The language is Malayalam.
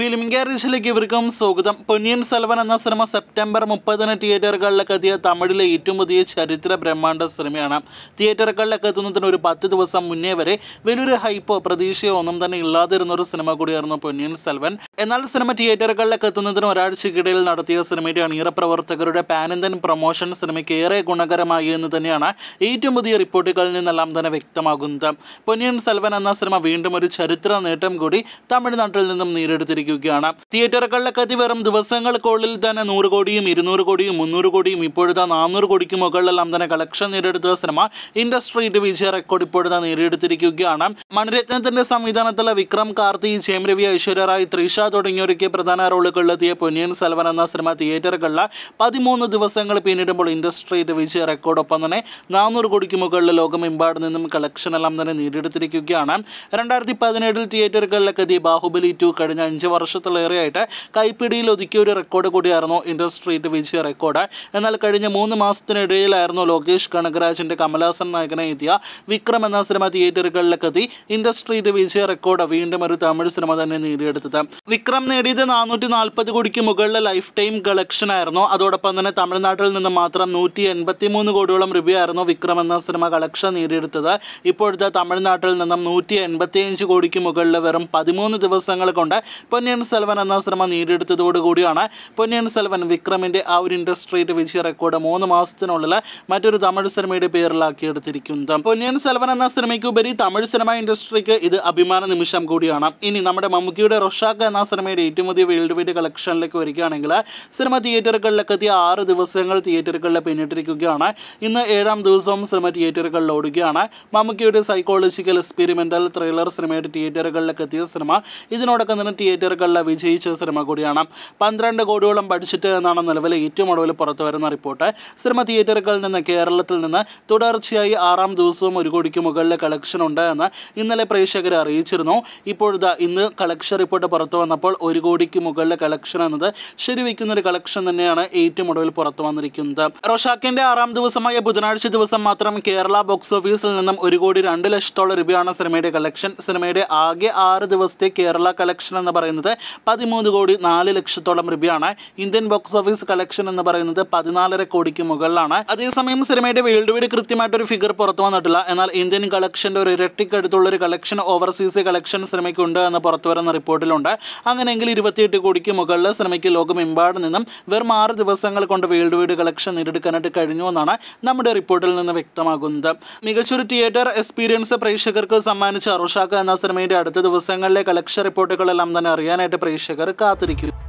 ഫിലിം ഗ്യാരേജിലേക്ക് ഇവർക്കും സ്വാഗതം പൊന്നിയൻ സെൽവൻ എന്ന സിനിമ സെപ്റ്റംബർ മുപ്പതിന് തിയേറ്ററുകളിലേക്ക് എത്തിയ തമിഴിലെ ഏറ്റവും പുതിയ ചരിത്ര ബ്രഹ്മാണ്ഡ സിനിമയാണ് തിയേറ്ററുകളിലേക്ക് എത്തുന്നതിന് ഒരു പത്ത് ദിവസം മുന്നേ വരെ വലിയൊരു ഹൈപ്പോ പ്രതീക്ഷയോ ഒന്നും തന്നെ ഇല്ലാതിരുന്ന ഒരു സിനിമ കൂടിയായിരുന്നു പൊന്നിയൻ സെൽവൻ എന്നാൽ സിനിമ തിയേറ്ററുകളിലേക്ക് എത്തുന്നതിന് ഒരാഴ്ചക്കിടയിൽ നടത്തിയ സിനിമയുടെ അണിയറ പ്രവർത്തകരുടെ പാനിന്ത്യൻ പ്രൊമോഷൻ സിനിമയ്ക്ക് ഏറെ ഗുണകരമായി എന്ന് തന്നെയാണ് ഏറ്റവും പുതിയ റിപ്പോർട്ടുകളിൽ നിന്നെല്ലാം തന്നെ വ്യക്തമാകുന്നത് പൊന്നിയൻ സെൽവൻ എന്ന സിനിമ വീണ്ടും ഒരു ചരിത്ര നേട്ടം കൂടി തമിഴ്നാട്ടിൽ നിന്നും നേടിയെടുത്തിരിക്കുന്നു വർദ്ധിക്കുകയാണ് തിയേറ്ററുകളിലെ കതി വെറും ദിവസങ്ങൾക്കുള്ളിൽ തന്നെ നൂറ് കോടിയും ഇരുന്നൂറ് കോടിയും മുന്നൂറ് കോടിയും ഇപ്പോഴത്തെ നാനൂറ് കോടിക്ക് മുകളിലെല്ലാം തന്നെ കളക്ഷൻ നേടിയെടുത്ത സിനിമ ഇൻഡസ്ട്രിയുടെ വിജയ റെക്കോർഡ് ഇപ്പോഴത്തെ നേടിയെടുത്തിരിക്കുകയാണ് മണിരത്നത്തിന്റെ സംവിധാനത്തിലെ വിക്രം കാർത്തി ജയം രവി ഐശ്വര്യ റായ് ത്രിഷ തുടങ്ങിയവരൊക്കെ പ്രധാന റോളുകളിലെത്തിയ പൊന്നിയൻ സെൽവൻ എന്ന സിനിമ തിയേറ്ററുകളിലെ പതിമൂന്ന് ദിവസങ്ങൾ പിന്നിടുമ്പോൾ ഇൻഡസ്ട്രിയുടെ വിജയ റെക്കോർഡൊപ്പം തന്നെ നാനൂറ് കോടിക്ക് മുകളിൽ ലോകമെമ്പാട് നിന്നും കളക്ഷൻ എല്ലാം തന്നെ നേടിയെടുത്തിരിക്കുകയാണ് രണ്ടായിരത്തി പതിനേഴിൽ തിയേറ്ററുകളിലൊക്കെ എത്തിയ ബാഹുബലി ടു കഴിഞ്ഞ അഞ്ച് വർഷത്തിലേറെയായിട്ട് കൈപ്പിടിയിൽ ഒതുക്കിയ ഒരു റെക്കോർഡ് കൂടിയായിരുന്നു ഇൻഡസ്ട്രീറ്റ് വിജയ റെക്കോർഡ് എന്നാൽ കഴിഞ്ഞ മൂന്ന് മാസത്തിനിടയിലായിരുന്നു ലോകേഷ് കണകരാജിൻ്റെ കമലാസൻ നായകനെ എത്തിയ വിക്രം എന്ന സിനിമ തിയേറ്ററുകളിലേക്കെത്തി ഇൻഡസ്ട്രീറ്റ് വിജയ റെക്കോർഡ് വീണ്ടും ഒരു തമിഴ് സിനിമ തന്നെ നേടിയെടുത്തത് വിക്രം നേടിയത് നാനൂറ്റി നാൽപ്പത് കോടിക്ക് മുകളിലെ ലൈഫ് ടൈം കളക്ഷൻ ആയിരുന്നു അതോടൊപ്പം തന്നെ തമിഴ്നാട്ടിൽ നിന്ന് മാത്രം നൂറ്റി എൺപത്തി മൂന്ന് കോടിയോളം രൂപയായിരുന്നു വിക്രം എന്ന സിനിമ കളക്ഷൻ നേടിയെടുത്തത് ഇപ്പോഴത്തെ തമിഴ്നാട്ടിൽ നിന്നും നൂറ്റി എൺപത്തിയഞ്ച് കോടിക്ക് മുകളിൽ വെറും പതിമൂന്ന് ദിവസങ്ങൾ കൊണ്ട് ഇപ്പോൾ പൊന്നിയൻ സെൽവൻ എന്ന സിനിമ നേടിയെടുത്തതോടുകൂടിയാണ് പൊന്നിയൻ സെൽവൻ വിക്രമിൻ്റെ ആ ഒരു ഇൻഡസ്ട്രിയുടെ വിജയ റെക്കോർഡ് മൂന്ന് മാസത്തിനുള്ളിൽ മറ്റൊരു തമിഴ് സിനിമയുടെ പേരിലാക്കിയെടുത്തിരിക്കുന്നത് പൊന്നിയൻ സെൽവൻ എന്ന സിനിമയ്ക്കുപരി തമിഴ് സിനിമ ഇൻഡസ്ട്രിക്ക് ഇത് അഭിമാന നിമിഷം കൂടിയാണ് ഇനി നമ്മുടെ മമ്മൂക്കിയുടെ റൊഷാക്ക് എന്ന സിനിമയുടെ ഏറ്റവും പുതിയ വേൾഡ് വൈഡ് കളക്ഷനിലേക്ക് വരികയാണെങ്കിൽ സിനിമ തിയേറ്ററുകളിലൊക്കെ എത്തിയ ആറ് ദിവസങ്ങൾ തിയേറ്ററുകളിൽ പിന്നിട്ടിരിക്കുകയാണ് ഇന്ന് ഏഴാം ദിവസവും സിനിമ തിയേറ്ററുകളിൽ ഓടുകയാണ് മമ്മൂക്കിയുടെ സൈക്കോളജിക്കൽ എക്സ്പെരിമെൻ്റൽ ത്രില്ലർ സിനിമയുടെ തിയേറ്ററുകളിലൊക്കെ എത്തിയ സിനിമ ഇതിനോടൊക്കെ തന്നെ തിയേറ്റർ കരിയറുകളിൽ വിജയിച്ച സിനിമ കൂടിയാണ് പന്ത്രണ്ട് കോടിയോളം ബഡ്ജറ്റ് എന്നാണ് നിലവിലെ ഏറ്റവും ഒടുവിൽ പുറത്തു വരുന്ന റിപ്പോർട്ട് സിനിമ തിയേറ്ററുകളിൽ നിന്ന് കേരളത്തിൽ നിന്ന് തുടർച്ചയായി ആറാം ദിവസവും ഒരു കോടിക്ക് മുകളിൽ കളക്ഷൻ ഉണ്ട് എന്ന് ഇന്നലെ പ്രേക്ഷകരെ അറിയിച്ചിരുന്നു ഇപ്പോഴത്തെ ഇന്ന് കളക്ഷൻ റിപ്പോർട്ട് പുറത്തു വന്നപ്പോൾ ഒരു കോടിക്ക് മുകളിൽ കളക്ഷൻ എന്നത് ശരിവയ്ക്കുന്ന ഒരു കളക്ഷൻ തന്നെയാണ് ഏറ്റവും ഒടുവിൽ പുറത്തു വന്നിരിക്കുന്നത് റൊഷാക്കിന്റെ ആറാം ദിവസമായ ബുധനാഴ്ച ദിവസം മാത്രം കേരള ബോക്സ് ഓഫീസിൽ നിന്നും ഒരു കോടി രണ്ട് ലക്ഷത്തോളം രൂപയാണ് സിനിമയുടെ കളക്ഷൻ സിനിമയുടെ ആകെ ആറ് ദിവസത്തെ കേരള കളക്ഷൻ എന്ന് പറയുന്നത് പറയുന്നത് പതിമൂന്ന് കോടി നാല് ലക്ഷത്തോളം രൂപയാണ് ഇന്ത്യൻ ബോക്സ് ഓഫീസ് കളക്ഷൻ എന്ന് പറയുന്നത് പതിനാലര കോടിക്ക് മുകളിലാണ് അതേസമയം സിനിമയുടെ വേൾഡ് വൈഡ് കൃത്യമായിട്ടൊരു ഫിഗർ പുറത്തു വന്നിട്ടില്ല എന്നാൽ ഇന്ത്യൻ കളക്ഷൻ്റെ ഒരു ഇരട്ടിക്കടുത്തുള്ളൊരു കളക്ഷൻ ഓവർസീസ് കളക്ഷൻ സിനിമയ്ക്കുണ്ട് എന്ന് പുറത്തു വരുന്ന റിപ്പോർട്ടിലുണ്ട് അങ്ങനെയെങ്കിൽ ഇരുപത്തിയെട്ട് കോടിക്ക് മുകളിൽ സിനിമയ്ക്ക് ലോകമെമ്പാടും നിന്നും വെറും ആറ് ദിവസങ്ങൾ കൊണ്ട് വേൾഡ് വൈഡ് കളക്ഷൻ നേടിയെടുക്കാനായിട്ട് കഴിഞ്ഞു എന്നാണ് നമ്മുടെ റിപ്പോർട്ടിൽ നിന്ന് വ്യക്തമാകുന്നത് മികച്ചൊരു തിയേറ്റർ എക്സ്പീരിയൻസ് പ്രേക്ഷകർക്ക് സമ്മാനിച്ച അറുഷാക്ക് എന്ന സിനിമയുടെ അടുത്ത ദിവസങ്ങളിലെ കളക്ഷൻ റിപ്പോർട്ടുകളെല്ലാം തന്നെ അറിയാം ചെയ്യാനായിട്ട് പ്രേക്ഷകർ കാത്തിരിക്കും